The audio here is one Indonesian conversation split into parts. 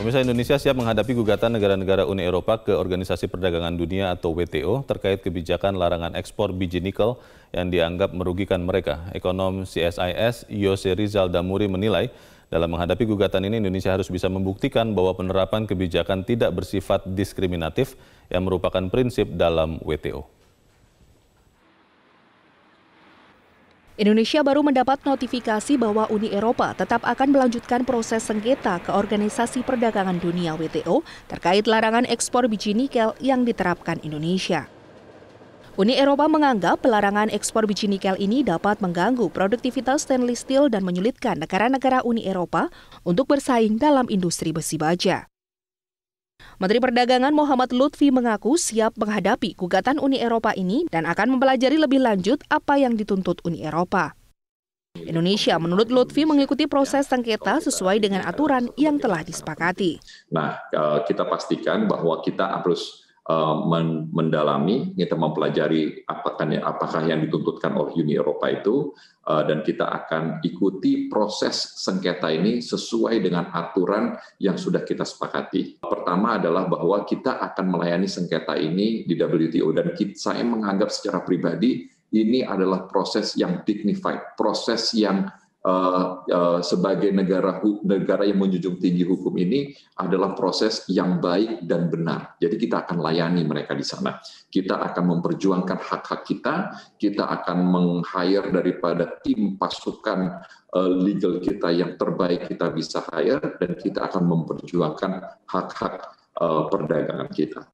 Pemirsa Indonesia siap menghadapi gugatan negara-negara Uni Eropa ke Organisasi Perdagangan Dunia atau WTO terkait kebijakan larangan ekspor biji nikel yang dianggap merugikan mereka. Ekonom CSIS Yose Rizal Damuri menilai dalam menghadapi gugatan ini Indonesia harus bisa membuktikan bahwa penerapan kebijakan tidak bersifat diskriminatif yang merupakan prinsip dalam WTO. Indonesia baru mendapat notifikasi bahwa Uni Eropa tetap akan melanjutkan proses sengketa ke Organisasi Perdagangan Dunia WTO terkait larangan ekspor biji nikel yang diterapkan Indonesia. Uni Eropa menganggap pelarangan ekspor biji nikel ini dapat mengganggu produktivitas stainless steel dan menyulitkan negara-negara Uni Eropa untuk bersaing dalam industri besi baja. Menteri Perdagangan Muhammad Lutfi mengaku siap menghadapi gugatan Uni Eropa ini dan akan mempelajari lebih lanjut apa yang dituntut Uni Eropa. Indonesia menurut Lutfi mengikuti proses sengketa sesuai dengan aturan yang telah disepakati. Nah, eh, kita pastikan bahwa kita harus Eh, mendalami, kita mempelajari apakah, yang dituntutkan oleh Uni Eropa itu, eh, dan kita akan ikuti proses sengketa ini sesuai dengan aturan yang sudah kita sepakati. Pertama adalah bahwa kita akan melayani sengketa ini di WTO, dan saya menganggap secara pribadi ini adalah proses yang dignified, proses yang Eh, eh, sebagai negara negara yang menjunjung tinggi hukum ini adalah proses yang baik dan benar. Jadi kita akan layani mereka di sana. Kita akan memperjuangkan hak-hak kita, kita akan meng-hire daripada tim pasukan eh, legal kita yang terbaik kita bisa hire dan kita akan memperjuangkan hak-hak perdagangan kita.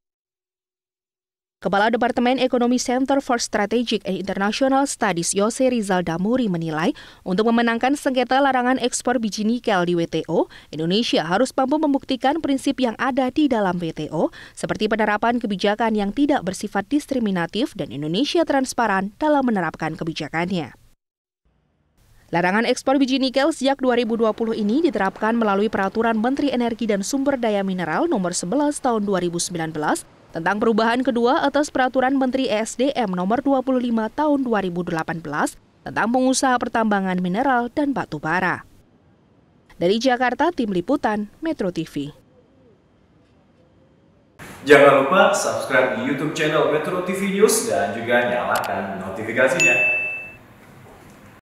Kepala Departemen Ekonomi Center for Strategic and International Studies Yose Rizal Damuri menilai, untuk memenangkan sengketa larangan ekspor biji nikel di WTO, Indonesia harus mampu membuktikan prinsip yang ada di dalam WTO, seperti penerapan kebijakan yang tidak bersifat diskriminatif dan Indonesia transparan dalam menerapkan kebijakannya. Larangan ekspor biji nikel sejak 2020 ini diterapkan melalui Peraturan Menteri Energi dan Sumber Daya Mineral Nomor 11 Tahun 2019 tentang perubahan kedua atas peraturan Menteri ESDM nomor 25 tahun 2018 tentang pengusaha pertambangan mineral dan batu bara. Dari Jakarta, Tim Liputan, Metro TV. Jangan lupa subscribe di YouTube channel Metro TV News dan juga nyalakan notifikasinya.